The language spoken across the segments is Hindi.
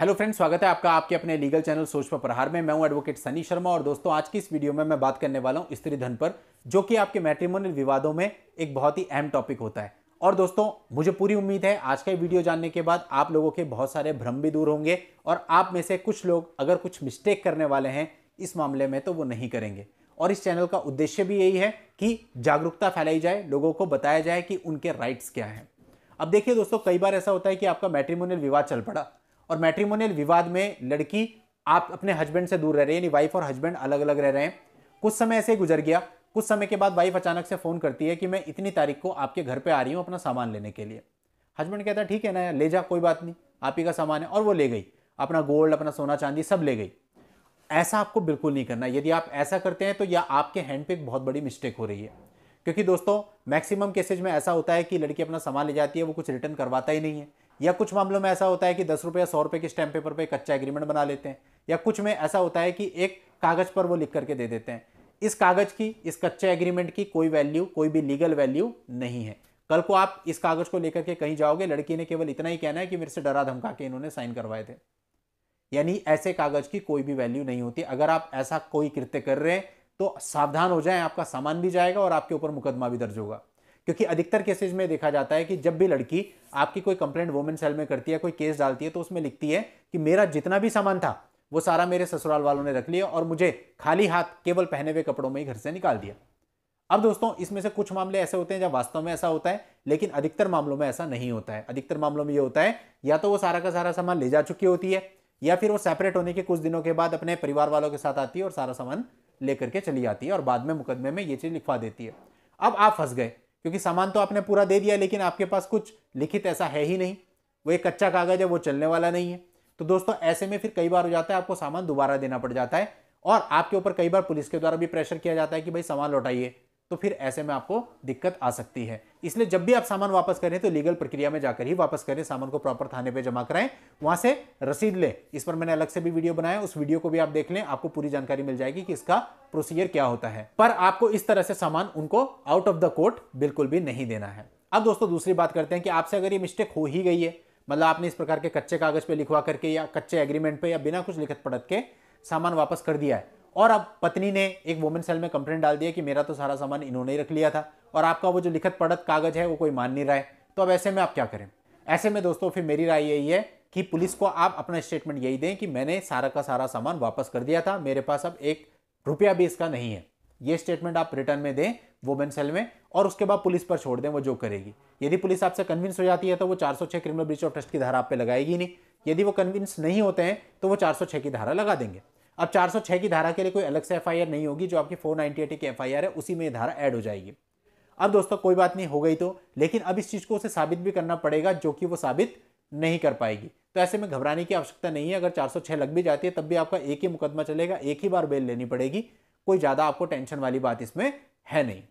हेलो फ्रेंड्स स्वागत है आपका आपके अपने लीगल चैनल सोच पर प्रहार में मैं हूं एडवोकेट सनी शर्मा और दोस्तों आज की इस वीडियो में मैं बात करने वाला हूं स्त्री धन पर जो कि आपके मैट्रिमोनियल विवादों में एक बहुत ही अहम टॉपिक होता है और दोस्तों मुझे पूरी उम्मीद है आज का वीडियो जानने के बाद आप लोगों के बहुत सारे भ्रम भी दूर होंगे और आप में से कुछ लोग अगर कुछ मिस्टेक करने वाले हैं इस मामले में तो वो नहीं करेंगे और इस चैनल का उद्देश्य भी यही है कि जागरूकता फैलाई जाए लोगों को बताया जाए कि उनके राइट्स क्या हैं अब देखिए दोस्तों कई बार ऐसा होता है कि आपका मैट्रिमोनियल विवाद चल पड़ा और मैट्रीमोनियल विवाद में लड़की आप अपने हस्बैंड से दूर रह रहे यानी वाइफ और हस्बैंड अलग अलग रह रहे हैं कुछ समय ऐसे ही गुजर गया कुछ समय के बाद वाइफ अचानक से फ़ोन करती है कि मैं इतनी तारीख को आपके घर पर आ रही हूँ अपना सामान लेने के लिए हस्बैंड कहता है ठीक है ना ले जा कोई बात नहीं आप ही का सामान है और वो ले गई अपना गोल्ड अपना सोना चांदी सब ले गई ऐसा आपको बिल्कुल नहीं करना यदि आप ऐसा करते हैं तो यह आपके हैंड पे बहुत बड़ी मिस्टेक हो रही है क्योंकि दोस्तों मैक्सिमम केसेज में ऐसा होता है कि लड़की अपना सामान ले जाती है वो कुछ रिटर्न करवाता ही नहीं है या कुछ मामलों में ऐसा होता है कि दस रुपये या सौ रुपये के स्टैम्प पेपर पर कच्चा एग्रीमेंट बना लेते हैं या कुछ में ऐसा होता है कि एक कागज़ पर वो लिख करके दे देते हैं इस कागज़ की इस कच्चे एग्रीमेंट की कोई वैल्यू कोई भी लीगल वैल्यू नहीं है कल को आप इस कागज़ को लेकर के कहीं जाओगे लड़की ने केवल इतना ही कहना है कि मेरे से डरा धमका के इन्होंने साइन करवाए थे यानी ऐसे कागज़ की कोई भी वैल्यू नहीं होती अगर आप ऐसा कोई कृत्य कर रहे हैं तो सावधान हो जाएं आपका सामान भी जाएगा और आपके ऊपर मुकदमा भी दर्ज होगा क्योंकि अधिकतर केसेज में देखा जाता है कि जब भी लड़की आपकी कोई कंप्लेंट वुमेन सेल में करती है कोई केस डालती है तो उसमें लिखती है कि मेरा जितना भी सामान था वो सारा मेरे ससुराल वालों ने रख लिया और मुझे खाली हाथ केवल पहने हुए कपड़ों में ही घर से निकाल दिया अब दोस्तों इसमें से कुछ मामले ऐसे होते हैं जब वास्तव में ऐसा होता है लेकिन अधिकतर मामलों में ऐसा नहीं होता है अधिकतर मामलों में ये होता है या तो वो सारा का सारा सामान ले जा चुकी होती है या फिर वो सेपरेट होने के कुछ दिनों के बाद अपने परिवार वालों के साथ आती है और सारा सामान लेकर के चली जाती है और बाद में मुकदमे में ये चीज़ लिखवा देती है अब आप फंस गए क्योंकि सामान तो आपने पूरा दे दिया लेकिन आपके पास कुछ लिखित ऐसा है ही नहीं वो एक कच्चा कागज है वो चलने वाला नहीं है तो दोस्तों ऐसे में फिर कई बार हो जाता है आपको सामान दोबारा देना पड़ जाता है और आपके ऊपर कई बार पुलिस के द्वारा भी प्रेशर किया जाता है कि भाई सामान लौटाइए तो फिर ऐसे में आपको दिक्कत आ सकती है इसलिए जब भी आप सामान वापस करें तो लीगल प्रक्रिया में जाकर ही वापस करें सामान को प्रॉपर थाने पे जमा कराएं वहां से रसीद लें इस पर मैंने अलग से भी वीडियो बनाया उस वीडियो को भी आप देख लें आपको पूरी जानकारी मिल जाएगी कि इसका प्रोसीजर क्या होता है पर आपको इस तरह से सामान उनको आउट ऑफ द कोर्ट बिल्कुल भी नहीं देना है अब दोस्तों दूसरी बात करते हैं कि आपसे अगर ये मिस्टेक हो ही गई है मतलब आपने इस प्रकार के कच्चे कागज पे लिखवा करके या कच्चे एग्रीमेंट पे या बिना कुछ लिखत पढ़त के सामान वापस कर दिया है और अब पत्नी ने एक वुमेन सेल में कंप्लेंट डाल दिया कि मेरा तो सारा सामान इन्होंने ही रख लिया था और आपका वो जो लिखत पढ़त कागज है वो कोई मान नहीं रहा है तो अब ऐसे में आप क्या करें ऐसे में दोस्तों फिर मेरी राय यही है कि पुलिस को आप अपना स्टेटमेंट यही दें कि मैंने सारा का सारा सामान वापस कर दिया था मेरे पास अब एक रुपया भी इसका नहीं है ये स्टेटमेंट आप रिटर्न में दें वुमेन सेल में और उसके बाद पुलिस पर छोड़ दें वो जो करेगी यदि पुलिस आपसे कन्विंस हो जाती है तो वो 406 क्रिमिनल ब्रिज ऑफ ट्रस्ट की धारा आप पे लगाएगी नहीं यदि वो कन्विंस नहीं होते हैं तो वो 406 की धारा लगा देंगे अब 406 की धारा के लिए कोई अलग से एफआईआर नहीं होगी जो आपकी 498 की एफआईआर है उसी में ये धारा ऐड हो जाएगी अब दोस्तों कोई बात नहीं हो गई तो लेकिन अब इस चीज़ को उसे साबित भी करना पड़ेगा जो कि वो साबित नहीं कर पाएगी तो ऐसे में घबराने की आवश्यकता नहीं है अगर 406 लग भी जाती है तब भी आपका एक ही मुकदमा चलेगा एक ही बार बेल लेनी पड़ेगी कोई ज़्यादा आपको टेंशन वाली बात इसमें है नहीं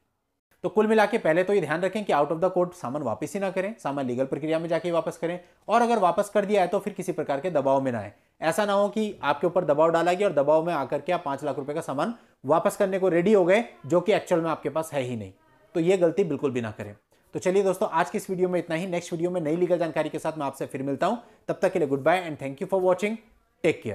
तो कुल मिला के पहले तो ये ध्यान रखें कि आउट ऑफ द कोर्ट सामान वापस ही ना करें सामान लीगल प्रक्रिया में जाके वापस करें और अगर वापस कर दिया है तो फिर किसी प्रकार के दबाव में ना आए ऐसा ना हो कि आपके ऊपर दबाव डाला गया और दबाव में आकर के आप पांच लाख रुपए का सामान वापस करने को रेडी हो गए जो कि एक्चुअल में आपके पास है ही नहीं तो ये गलती बिल्कुल भी ना करें तो चलिए दोस्तों आज की इस वीडियो में इतना ही नेक्स्ट वीडियो में नई लीगल जानकारी के साथ मैं आपसे फिर मिलता हूं तब तक के लिए good bye and thank you for watching take care